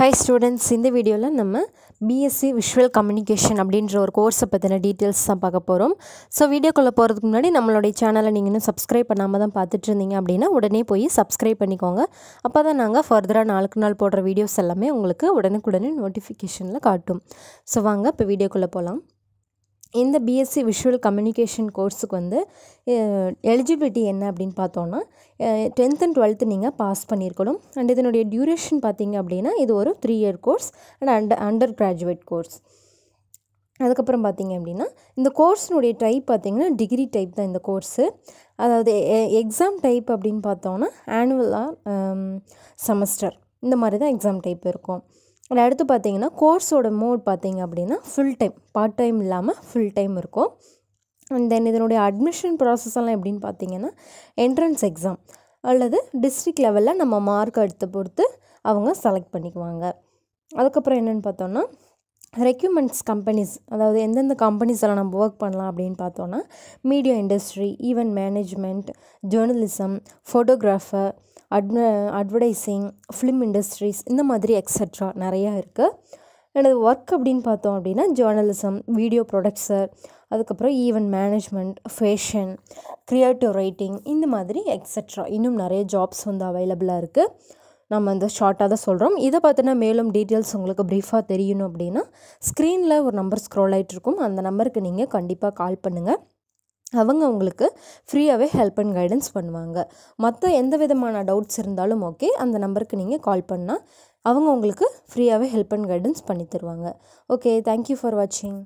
high students இந்த வீடியோவில் நம்ம பிஎஸ்சி விஷுவல் கம்யூனிகேஷன் அப்படின்ற ஒரு கோர்ஸை பற்றின டீட்டெயில்ஸ் தான் பார்க்க போகிறோம் ஸோ வீடியோக்குள்ளே போகிறதுக்கு முன்னாடி நம்மளுடைய சேனலை நீங்கள் இன்னும் சப்ஸ்கிரைப் பண்ணாமல் தான் பார்த்துட்டு இருந்தீங்க அப்படின்னா உடனே போய் சப்ஸ்கிரைப் பண்ணிக்கோங்க அப்போ தான் நாங்கள் ஃபர்தராக நாளுக்கு நாள் போடுற வீடியோஸ் எல்லாமே உங்களுக்கு உடனுக்குடனே நோட்டிஃபிகேஷனில் காட்டும் ஸோ வாங்க இப்போ வீடியோக்குள்ளே போகலாம் இந்த பிஎஸ்சி விஷுவல் கம்யூனிகேஷன் கோர்ஸுக்கு வந்து எலிஜிபிலிட்டி என்ன அப்படின்னு பார்த்தோன்னா டென்த் அண்ட் டுவெல்த்து நீங்கள் பாஸ் பண்ணியிருக்கணும் அண்ட் இதனுடைய டியூரேஷன் பார்த்தீங்க அப்படின்னா இது ஒரு three year course and under undergraduate course அதுக்கப்புறம் பார்த்தீங்க அப்படின்னா இந்த கோர்ஸினுடைய டைப் பார்த்திங்கன்னா டிகிரி டைப் தான் இந்த கோர்ஸு அதாவது எக்ஸாம் டைப் அப்படின்னு பார்த்தோன்னா ஆனுவலாக செமஸ்டர் இந்த மாதிரி தான் எக்ஸாம் டைப் இருக்கும் அதில் அடுத்து பார்த்தீங்கன்னா கோர்ஸோட மோட் பார்த்தீங்க அப்படின்னா ஃபுல் டைம் பார்ட் டைம் இல்லாமல் ஃபுல் டைம் இருக்கும் அண்ட் தென் இதனுடைய அட்மிஷன் ப்ராசஸ் எல்லாம் எப்படின்னு பார்த்தீங்கன்னா என்ட்ரன்ஸ் எக்ஸாம் அல்லது டிஸ்ட்ரிக்ட் லெவலில் நம்ம மார்க் எடுத்து பொறுத்து அவங்க செலக்ட் பண்ணிக்குவாங்க அதுக்கப்புறம் என்னென்னு பார்த்தோன்னா ரெக்யூமெண்ட்ஸ் கம்பெனிஸ் அதாவது எந்தெந்த கம்பெனிஸில் நம்ம ஒர்க் பண்ணலாம் அப்படின்னு பார்த்தோன்னா media industry event management journalism photographer அட்வ அட்வர்டைஸிங் ஃபிலிம் இண்டஸ்ட்ரீஸ் இந்த மாதிரி எக்ஸட்ரா நிறையா இருக்குது எனது ஒர்க் அப்படின்னு பார்த்தோம் அப்படின்னா ஜேர்னலிசம் வீடியோ ப்ரொடக்சர் அதுக்கப்புறம் event management fashion creative writing இந்த மாதிரி எக்ஸட்ரா இன்னும் நிறைய ஜாப்ஸ் வந்து அவைலபிளாக இருக்குது நம்ம இந்த ஷார்ட்டாக தான் சொல்கிறோம் இதை பார்த்தினா மேலும் டீட்டெயில்ஸ் உங்களுக்கு ப்ரீஃபாக தெரியணும் அப்படின்னா ஸ்க்ரீனில் ஒரு நம்பர் ஸ்க்ரோல் ஆகிட்டு இருக்கும் அந்த நம்பருக்கு நீங்கள் கண்டிப்பாக கால் பண்ணுங்கள் அவங்க உங்களுக்கு ஃப்ரீயாகவே ஹெல்ப் அண்ட் கைடன்ஸ் பண்ணுவாங்க மற்ற எந்த விதமான டவுட்ஸ் இருந்தாலும் ஓகே அந்த நம்பருக்கு நீங்கள் கால் பண்ணால் அவங்க உங்களுக்கு ஃப்ரீயாகவே ஹெல்ப் அண்ட் கைடன்ஸ் பண்ணி தருவாங்க ஓகே தேங்க்யூ ஃபார் வாட்சிங்